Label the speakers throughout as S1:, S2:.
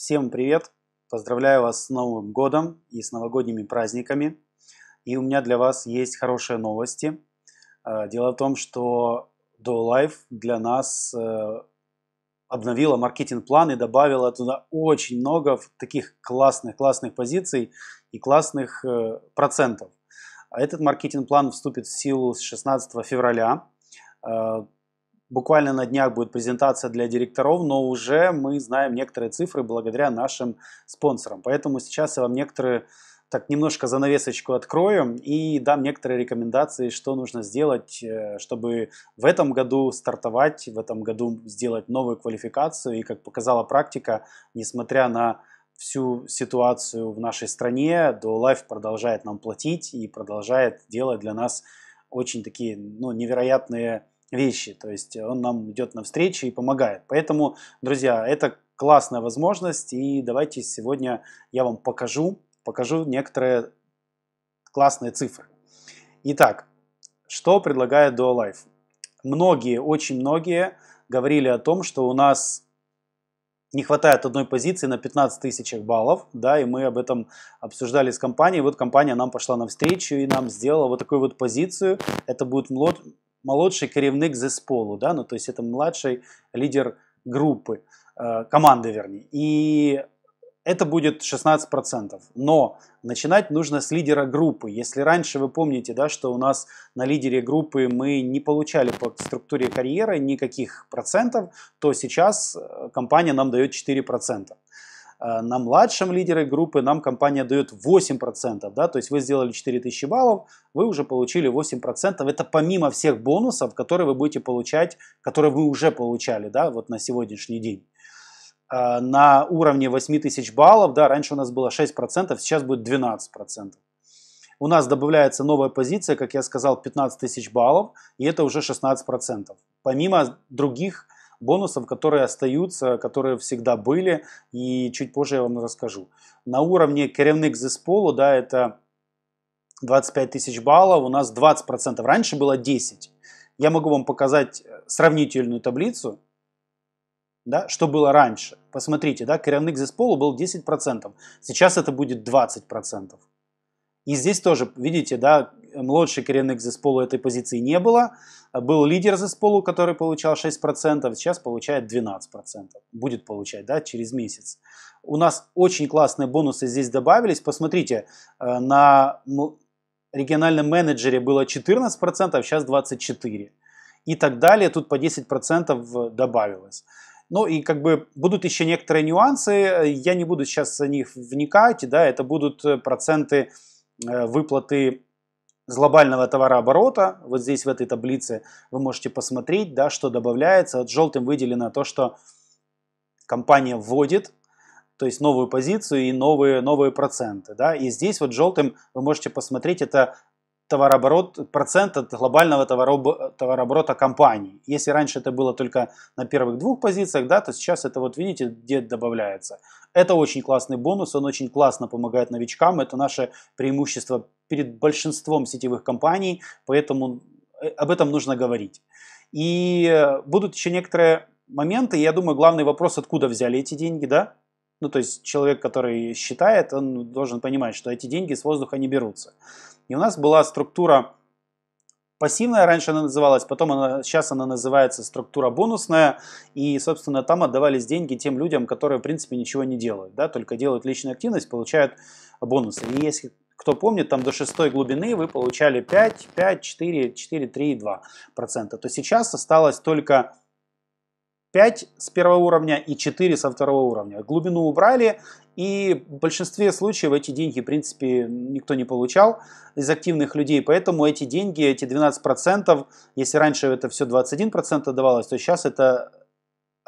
S1: Всем привет! Поздравляю вас с Новым годом и с новогодними праздниками. И у меня для вас есть хорошие новости. Э, дело в том, что DoLife для нас э, обновила маркетинг-план и добавила туда очень много таких классных-классных позиций и классных э, процентов. А этот маркетинг-план вступит в силу с 16 февраля. Буквально на днях будет презентация для директоров, но уже мы знаем некоторые цифры благодаря нашим спонсорам. Поэтому сейчас я вам некоторые, так немножко занавесочку открою и дам некоторые рекомендации, что нужно сделать, э, чтобы в этом году стартовать, в этом году сделать новую квалификацию. И как показала практика, несмотря на всю ситуацию в нашей стране, DoLife продолжает нам платить и продолжает делать для нас очень такие ну, невероятные вещи. То есть э, он нам идет навстречу и помогает. Поэтому, друзья, это классная возможность. И давайте сегодня я вам покажу, покажу некоторые классные цифры. Итак, что предлагает Dual Life? Многие, очень многие говорили о том, что у нас не хватает одной позиции на 15 тысячах баллов, да, и мы об этом обсуждали с компанией. Вот компания нам пошла навстречу и нам сделала вот такую вот позицию. Это будет молодший керівник сполу, да, ну, то есть это младший лидер группы, э, команды вернее. И это будет 16%. Но начинать нужно с лидера группы. Если раньше вы помните, да, что у нас на лидере группы мы не получали по структуре карьеры никаких процентов, то сейчас э, компания нам дает 4%. Э, на младшем лидере группы нам компания дает 8%, да, то есть вы сделали 4000 баллов, вы уже получили 8%, это помимо всех бонусов, которые вы будете получать, которые вы уже получали, да, вот на сегодняшний день. Э, на уровне 8000 баллов, да, раньше у нас было 6%, сейчас будет 12%. У нас добавляется новая позиция, как я сказал, 15 тысяч баллов, и это уже 16%, помимо других бонусов, которые остаются, которые всегда были, и чуть позже я вам расскажу. На уровне керевник зесполу, да, это 25 тысяч баллов, у нас 20%, раньше было 10. Я могу вам показать э, сравнительную таблицу, да, что было раньше. Посмотрите, да, керевник зесполу был 10%, сейчас это будет 20%. И здесь тоже, видите, да, младший коренных Зесполу этой позиции не было. Был лидер за Зесполу, который получал 6%, сейчас получает 12%. Будет получать, да, через месяц. У нас очень классные бонусы здесь добавились. Посмотрите, э, на региональном менеджере было 14%, сейчас 24%. И так далее, тут по 10% э, добавилось. Ну и как бы будут еще некоторые нюансы, э, я не буду сейчас в них вникать, да, это будут проценты Э, выплаты с глобального товарооборота, вот здесь в этой таблице вы можете посмотреть, да, что добавляется. Вот желтым выделено то, что компания вводит, то есть новую позицию и новые, новые проценты. Да? И здесь вот желтым вы можете посмотреть, это товарооборот, процент от глобального товаро, товарооборота компании. Если раньше это было только на первых двух позициях, да, то сейчас это вот видите, где добавляется. Это очень классный бонус, он очень классно помогает новичкам, это наше преимущество перед большинством сетевых компаний, поэтому э, об этом нужно говорить. И э, будут еще некоторые моменты, я думаю, главный вопрос, откуда взяли эти деньги, да? Ну, то есть человек, который считает, он должен понимать, что эти деньги с воздуха не берутся. И у нас была структура пассивная, раньше она называлась, потом она, сейчас она называется структура бонусная, и, собственно, там отдавались деньги тем людям, которые, в принципе, ничего не делают, да, только делают личную активность, получают бонусы. И если кто помнит, там до шестой глубины вы получали 5, 5, 4, 4, 3, 2 процента. То сейчас осталось только 5 с первого уровня и 4 со второго уровня. Глубину убрали, и в большинстве случаев эти деньги, в принципе, никто не получал из активных людей, поэтому эти деньги, эти 12%, если раньше это все 21% давалось, то сейчас это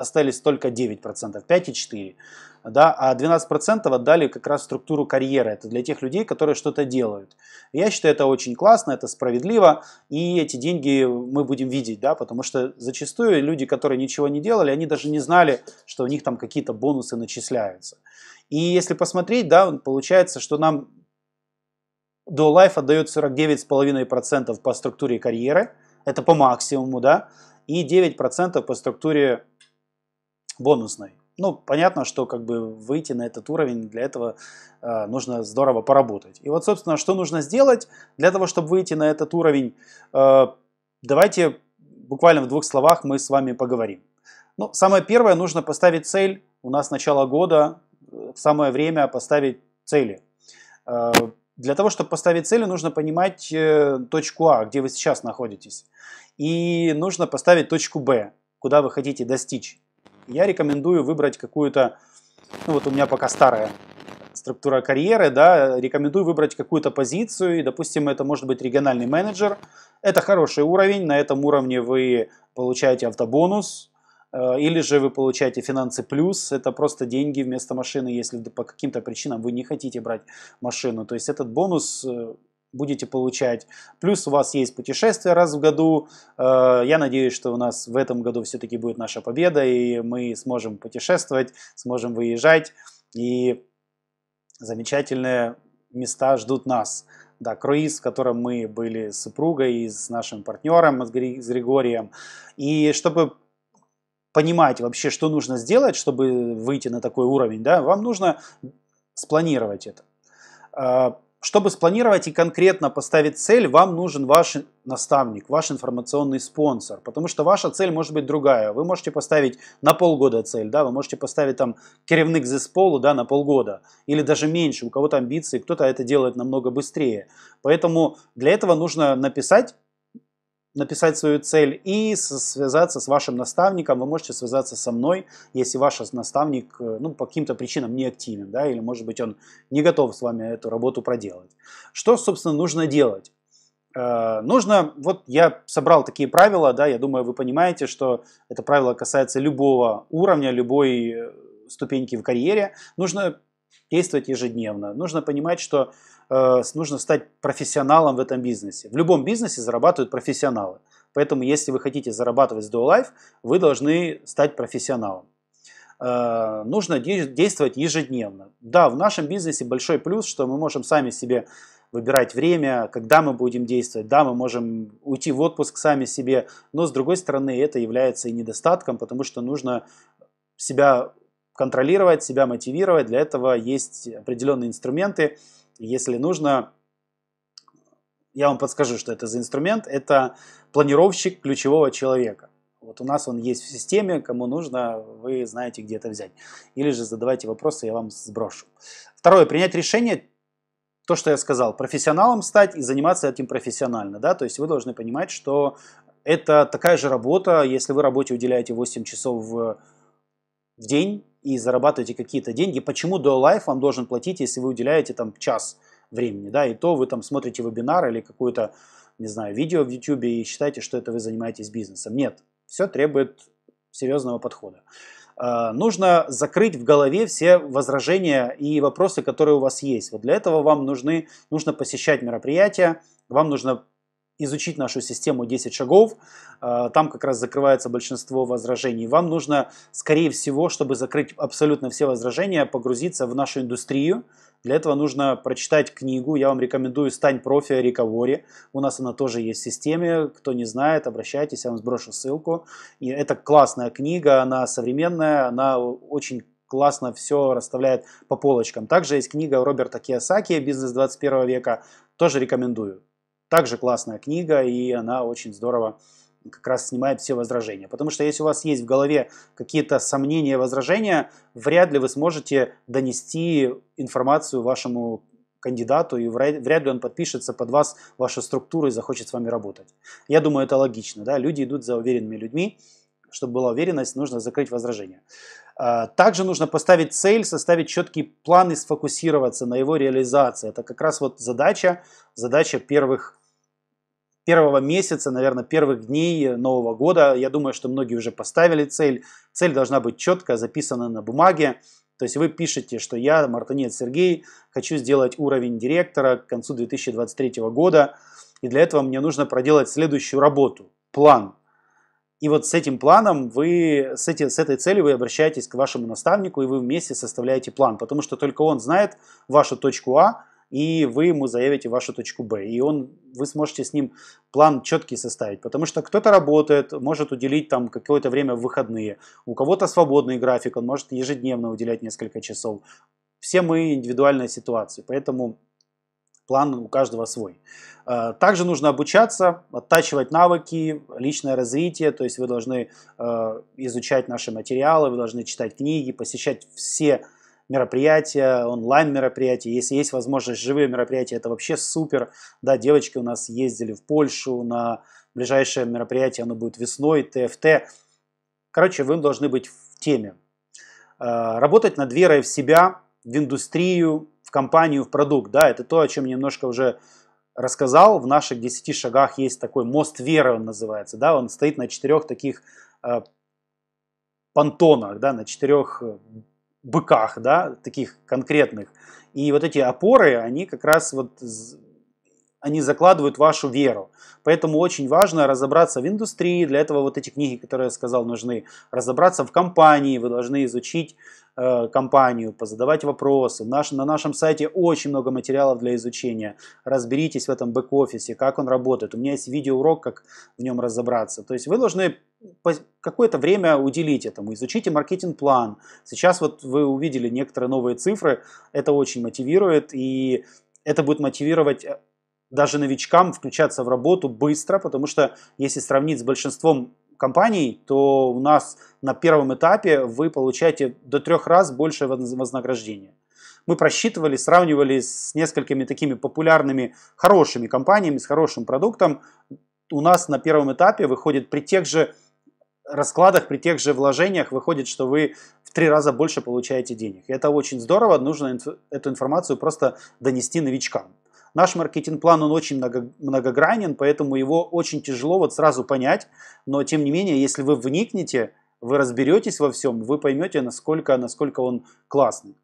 S1: остались только 9%, 5,4%. Да, а 12% отдали как раз структуру карьеры. Это для тех людей, которые что-то делают. Я считаю, это очень классно, это справедливо, и эти деньги мы будем видеть, да, потому что зачастую люди, которые ничего не делали, они даже не знали, что у них там какие-то бонусы начисляются. И если посмотреть, да, получается, что нам до life отдает 49,5% по структуре карьеры, это по максимуму, да, и 9% по структуре бонусной. Ну, понятно, что как бы выйти на этот уровень, для этого э, нужно здорово поработать. И вот, собственно, что нужно сделать для того, чтобы выйти на этот уровень, э, давайте буквально в двух словах мы с вами поговорим. Ну, самое первое, нужно поставить цель. У нас начало года, э, самое время поставить цели. Э, для того, чтобы поставить цели, нужно понимать э, точку А, где вы сейчас находитесь. И нужно поставить точку Б, куда вы хотите достичь я рекомендую выбрать какую-то, ну вот у меня пока старая структура карьеры, да, рекомендую выбрать какую-то позицию, и, допустим, это может быть региональный менеджер, это хороший уровень, на этом уровне вы получаете автобонус, э, или же вы получаете финансы плюс, это просто деньги вместо машины, если по каким-то причинам вы не хотите брать машину. То есть этот бонус э, будете получать. Плюс у вас есть путешествия раз в году. Э, я надеюсь, что у нас в этом году все-таки будет наша победа, и мы сможем путешествовать, сможем выезжать, и замечательные места ждут нас. Да, круиз, в котором мы были с супругой и с нашим партнером, с Григорием. И чтобы понимать вообще, что нужно сделать, чтобы выйти на такой уровень, да, вам нужно спланировать это э, чтобы спланировать и конкретно поставить цель, вам нужен ваш наставник, ваш информационный спонсор, потому что ваша цель может быть другая. Вы можете поставить на полгода цель, да, вы можете поставить там керевник за полу, да, на полгода, или даже меньше, у кого-то амбиции, кто-то это делает намного быстрее. Поэтому для этого нужно написать написать свою цель и связаться с вашим наставником. Вы можете связаться со мной, если ваш наставник э, ну, по каким-то причинам не активен, да, или, может быть, он не готов с вами эту работу проделать. Что, собственно, нужно делать? Э, нужно, вот я собрал такие правила, да, я думаю, вы понимаете, что это правило касается любого уровня, любой э, ступеньки в карьере. Нужно действовать ежедневно. Нужно понимать, что э, нужно стать профессионалом в этом бизнесе. В любом бизнесе зарабатывают профессионалы. Поэтому, если вы хотите зарабатывать с DoLife, вы должны стать профессионалом. Э, нужно де- действовать ежедневно. Да, в нашем бизнесе большой плюс, что мы можем сами себе выбирать время, когда мы будем действовать. Да, мы можем уйти в отпуск сами себе, но с другой стороны это является и недостатком, потому что нужно себя контролировать, себя мотивировать. Для этого есть определенные инструменты. Если нужно, я вам подскажу, что это за инструмент. Это планировщик ключевого человека. Вот у нас он есть в системе, кому нужно, вы знаете, где это взять. Или же задавайте вопросы, я вам сброшу. Второе, принять решение, то, что я сказал, профессионалом стать и заниматься этим профессионально. Да? То есть вы должны понимать, что это такая же работа, если вы работе уделяете 8 часов в в день и зарабатываете какие-то деньги, почему до лайф вам должен платить, если вы уделяете там час времени, да, и то вы там смотрите вебинар или какое-то, не знаю, видео в YouTube и считаете, что это вы занимаетесь бизнесом. Нет, все требует серьезного подхода. А, нужно закрыть в голове все возражения и вопросы, которые у вас есть. Вот для этого вам нужны, нужно посещать мероприятия, вам нужно изучить нашу систему 10 шагов. А, там как раз закрывается большинство возражений. Вам нужно, скорее всего, чтобы закрыть абсолютно все возражения, погрузиться в нашу индустрию. Для этого нужно прочитать книгу. Я вам рекомендую «Стань профи Рикавори». У нас она тоже есть в системе. Кто не знает, обращайтесь, я вам сброшу ссылку. И это классная книга, она современная, она очень классно все расставляет по полочкам. Также есть книга Роберта Киосаки «Бизнес 21 века». Тоже рекомендую. Также классная книга, и она очень здорово как раз снимает все возражения. Потому что если у вас есть в голове какие-то сомнения, возражения, вряд ли вы сможете донести информацию вашему кандидату, и вряд ли он подпишется под вас, вашу структуру и захочет с вами работать. Я думаю, это логично. Да? Люди идут за уверенными людьми, чтобы была уверенность, нужно закрыть возражение. А, также нужно поставить цель, составить четкий план и сфокусироваться на его реализации. Это как раз вот задача, задача первых первого месяца, наверное, первых дней э, Нового года. Я думаю, что многие уже поставили цель. Цель должна быть четко записана на бумаге. То есть вы пишете, что я, Мартынец Сергей, хочу сделать уровень директора к концу 2023 года, и для этого мне нужно проделать следующую работу, план. И вот с этим планом вы, с, эти, с этой целью вы обращаетесь к вашему наставнику, и вы вместе составляете план, потому что только он знает вашу точку А, и вы ему заявите вашу точку Б. И он, вы сможете с ним план четкий составить, потому что кто-то работает, может уделить там какое-то время в выходные, у кого-то свободный график, он может ежедневно уделять несколько часов. Все мы индивидуальная ситуация, поэтому план у каждого свой. Э, также нужно обучаться, оттачивать навыки, личное развитие, то есть вы должны э, изучать наши материалы, вы должны читать книги, посещать все мероприятия, онлайн-мероприятия. Если есть возможность живые мероприятия, это вообще супер. Да, девочки у нас ездили в Польшу на ближайшее мероприятие, оно будет весной, ТФТ. Короче, вы должны быть в теме. А, работать над верой в себя, в индустрию, в компанию, в продукт. Да, это то, о чем немножко уже рассказал. В наших 10 шагах есть такой мост веры, он называется. Да, он стоит на четырех таких а, понтонах, да, на четырех быках, да, таких конкретных. И вот эти опоры, они как раз вот они закладывают вашу веру. Поэтому очень важно разобраться в индустрии, для этого вот эти книги, которые я сказал, нужны. Разобраться в компании, вы должны изучить э, компанию, позадавать вопросы. Наш, на нашем сайте очень много материалов для изучения. Разберитесь в этом бэк-офисе, как он работает. У меня есть видеоурок, как в нем разобраться. То есть вы должны какое-то время уделить этому, изучите маркетинг-план. Сейчас вот вы увидели некоторые новые цифры, это очень мотивирует, и это будет мотивировать э, даже новичкам включаться в работу быстро, потому что если сравнить с большинством компаний, то у нас на первом этапе вы получаете до трех раз больше вознаграждения. Мы просчитывали, сравнивали с несколькими такими популярными, хорошими компаниями, с хорошим продуктом. У нас на первом этапе выходит при тех же раскладах, при тех же вложениях выходит, что вы в три раза больше получаете денег. И это очень здорово, нужно эту информацию просто донести новичкам. Наш маркетинг-план, он очень много, многогранен, поэтому его очень тяжело вот сразу понять. Но, тем не менее, если вы вникнете, вы разберетесь во всем, вы поймете, насколько, насколько он классный.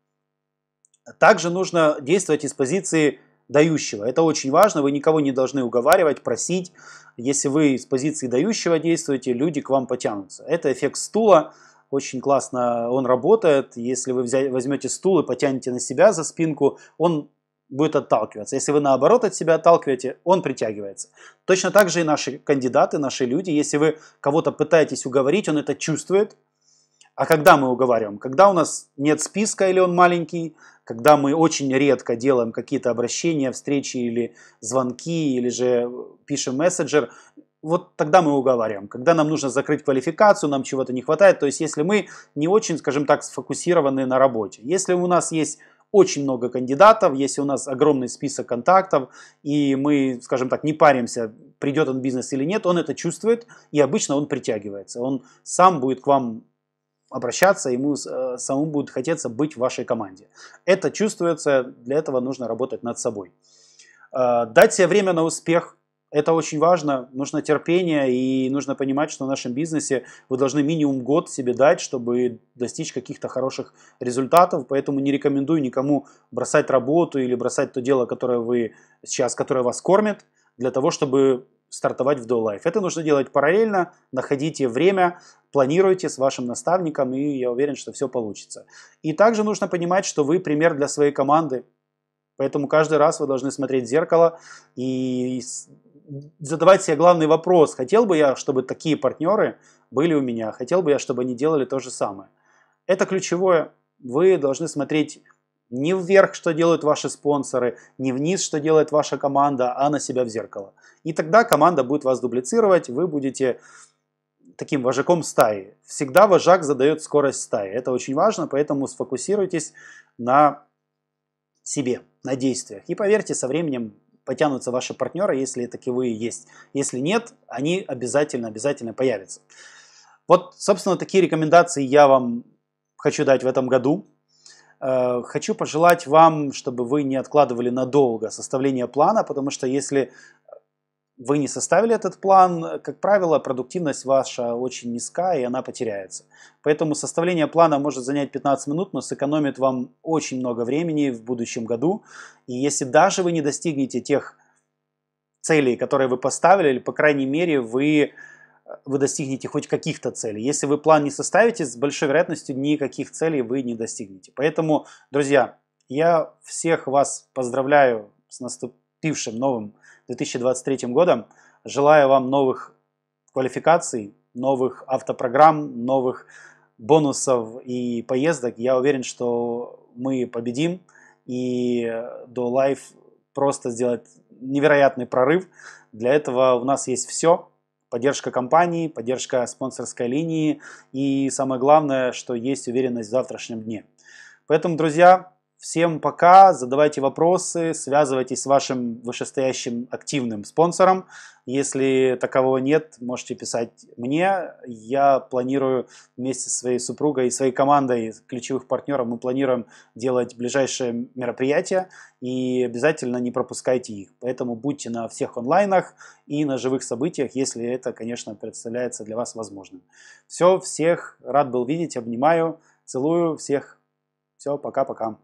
S1: Также нужно действовать из позиции дающего. Это очень важно, вы никого не должны уговаривать, просить. Если вы с позиции дающего действуете, люди к вам потянутся. Это эффект стула, очень классно он работает. Если вы возьмете стул и потянете на себя за спинку, он будет отталкиваться. Если вы наоборот от себя отталкиваете, он притягивается. Точно так же и наши кандидаты, наши люди. Если вы кого-то пытаетесь уговорить, он это чувствует. А когда мы уговариваем? Когда у нас нет списка или он маленький, когда мы очень редко делаем какие-то обращения, встречи или звонки, или же пишем мессенджер, вот тогда мы уговариваем. Когда нам нужно закрыть квалификацию, нам чего-то не хватает. То есть, если мы не очень, скажем так, сфокусированы на работе. Если у нас есть очень много кандидатов, если у нас огромный список контактов, и мы, скажем так, не паримся, придет он в бизнес или нет, он это чувствует, и обычно он притягивается. Он сам будет к вам обращаться, ему э, самому будет хотеться быть в вашей команде. Это чувствуется, для этого нужно работать над собой. Э, дать себе время на успех, это очень важно, нужно терпение и нужно понимать, что в нашем бизнесе вы должны минимум год себе дать, чтобы достичь каких-то хороших результатов, поэтому не рекомендую никому бросать работу или бросать то дело, которое вы сейчас, которое вас кормит, для того, чтобы стартовать в DoLife. Это нужно делать параллельно, находите время, планируйте с вашим наставником, и я уверен, что все получится. И также нужно понимать, что вы пример для своей команды, поэтому каждый раз вы должны смотреть в зеркало и задавать себе главный вопрос. Хотел бы я, чтобы такие партнеры были у меня? Хотел бы я, чтобы они делали то же самое? Это ключевое. Вы должны смотреть не вверх, что делают ваши спонсоры, не вниз, что делает ваша команда, а на себя в зеркало. И тогда команда будет вас дублицировать, вы будете таким вожаком стаи. Всегда вожак задает скорость стаи. Это очень важно, поэтому сфокусируйтесь на себе, на действиях. И поверьте, со временем потянутся ваши партнеры, если таковые есть. Если нет, они обязательно, обязательно появятся. Вот, собственно, такие рекомендации я вам хочу дать в этом году. Э, хочу пожелать вам, чтобы вы не откладывали надолго составление плана, потому что если вы не составили этот план, как правило, продуктивность ваша очень низка, и она потеряется. Поэтому составление плана может занять 15 минут, но сэкономит вам очень много времени в будущем году. И если даже вы не достигнете тех целей, которые вы поставили, или, по крайней мере, вы, э, вы достигнете хоть каких-то целей. Если вы план не составите, с большой вероятностью никаких целей вы не достигнете. Поэтому, друзья, я всех вас поздравляю с наступлением наступившим новым 2023 годом. Желаю вам новых квалификаций, новых автопрограмм, новых бонусов и поездок. Я уверен, что мы победим и до лайф просто сделать невероятный прорыв. Для этого у нас есть все. Поддержка компании, поддержка спонсорской линии и самое главное, что есть уверенность в завтрашнем дне. Поэтому, друзья, Всем пока, задавайте вопросы, связывайтесь с вашим вышестоящим активным спонсором. Если такового нет, можете писать мне. Я планирую вместе со своей супругой и своей командой ключевых партнеров, мы планируем делать ближайшие мероприятия и обязательно не пропускайте их. Поэтому будьте на всех онлайнах и на живых событиях, если это, конечно, представляется для вас возможным. Все, всех рад был видеть, обнимаю, целую всех. Все, пока-пока.